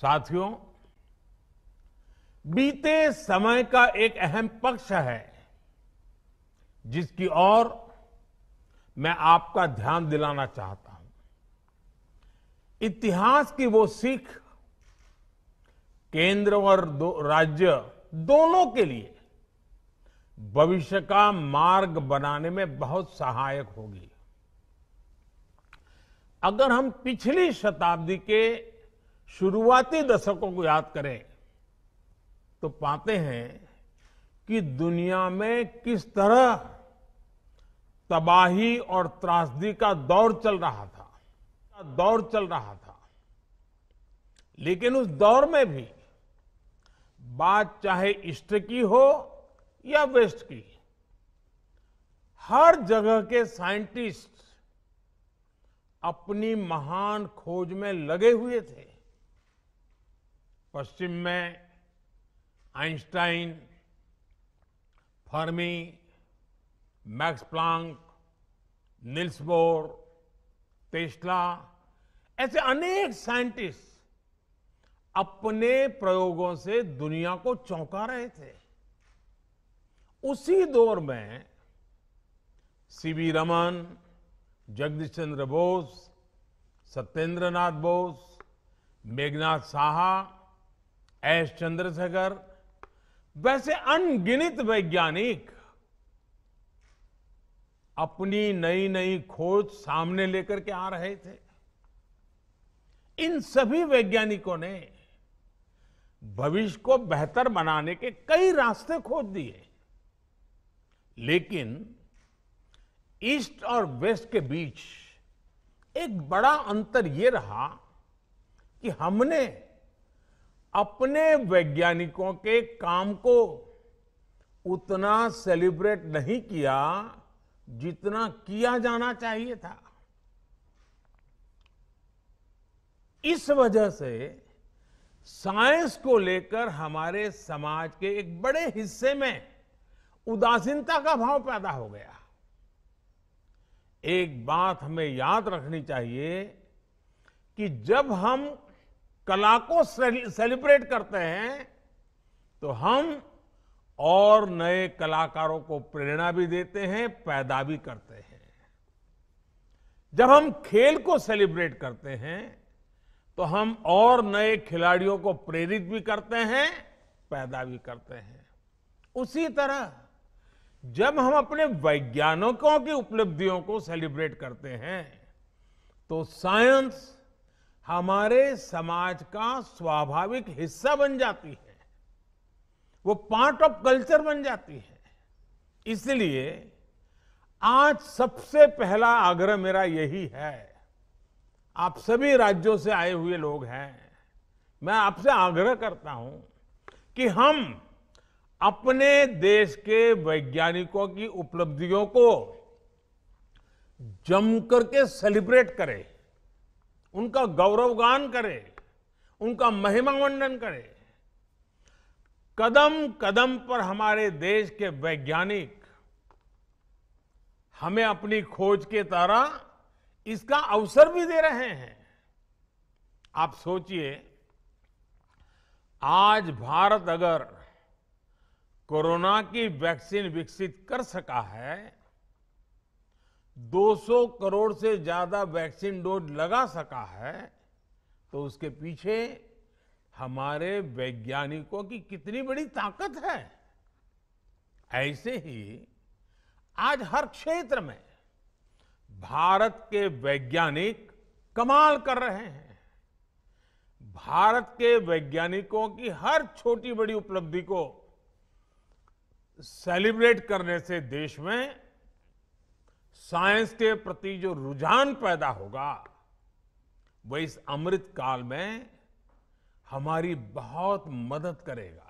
साथियों बीते समय का एक अहम पक्ष है जिसकी ओर मैं आपका ध्यान दिलाना चाहता हूं इतिहास की वो सीख केंद्र और दो, राज्य दोनों के लिए भविष्य का मार्ग बनाने में बहुत सहायक होगी अगर हम पिछली शताब्दी के शुरुआती दशकों को याद करें तो पाते हैं कि दुनिया में किस तरह तबाही और त्रासदी का दौर चल रहा था दौर चल रहा था लेकिन उस दौर में भी बात चाहे ईस्ट की हो या वेस्ट की हर जगह के साइंटिस्ट अपनी महान खोज में लगे हुए थे पश्चिम में Einstein Fermi Max Planck Niels Bohr Tesla ऐसे अनेक साइंटिस्ट अपने प्रयोगों से दुनिया को चौंका रहे थे उसी दौर में सीवी रमन जगदीश चंद्र बोस सत्येंद्र बोस मेघनाथ साहा एस चंद्रशेखर वैसे अनगिनित वैज्ञानिक अपनी नई नई खोज सामने लेकर के आ रहे थे इन सभी वैज्ञानिकों ने भविष्य को बेहतर बनाने के कई रास्ते खोज दिए लेकिन ईस्ट और वेस्ट के बीच एक बड़ा अंतर यह रहा कि हमने अपने वैज्ञानिकों के काम को उतना सेलिब्रेट नहीं किया जितना किया जाना चाहिए था इस वजह से साइंस को लेकर हमारे समाज के एक बड़े हिस्से में उदासीनता का भाव पैदा हो गया एक बात हमें याद रखनी चाहिए कि जब हम कला को सेलिब्रेट करते हैं तो हम और नए कलाकारों को प्रेरणा भी देते हैं पैदा भी करते हैं जब हम खेल को सेलिब्रेट करते हैं तो हम और नए खिलाड़ियों को प्रेरित भी करते हैं पैदा भी करते हैं उसी तरह जब हम अपने वैज्ञानिकों की उपलब्धियों को सेलिब्रेट करते हैं तो साइंस हमारे समाज का स्वाभाविक हिस्सा बन जाती है वो पार्ट ऑफ कल्चर बन जाती है इसलिए आज सबसे पहला आग्रह मेरा यही है आप सभी राज्यों से आए हुए लोग हैं मैं आपसे आग्रह करता हूं कि हम अपने देश के वैज्ञानिकों की उपलब्धियों को जमकर के सेलिब्रेट करें उनका गौरवगान करें उनका महिमामंडन करें कदम कदम पर हमारे देश के वैज्ञानिक हमें अपनी खोज के तारा इसका अवसर भी दे रहे हैं आप सोचिए आज भारत अगर कोरोना की वैक्सीन विकसित कर सका है 200 करोड़ से ज्यादा वैक्सीन डोज लगा सका है तो उसके पीछे हमारे वैज्ञानिकों की कितनी बड़ी ताकत है ऐसे ही आज हर क्षेत्र में भारत के वैज्ञानिक कमाल कर रहे हैं भारत के वैज्ञानिकों की हर छोटी बड़ी उपलब्धि को सेलिब्रेट करने से देश में साइंस के प्रति जो रुझान पैदा होगा वह इस अमृत काल में हमारी बहुत मदद करेगा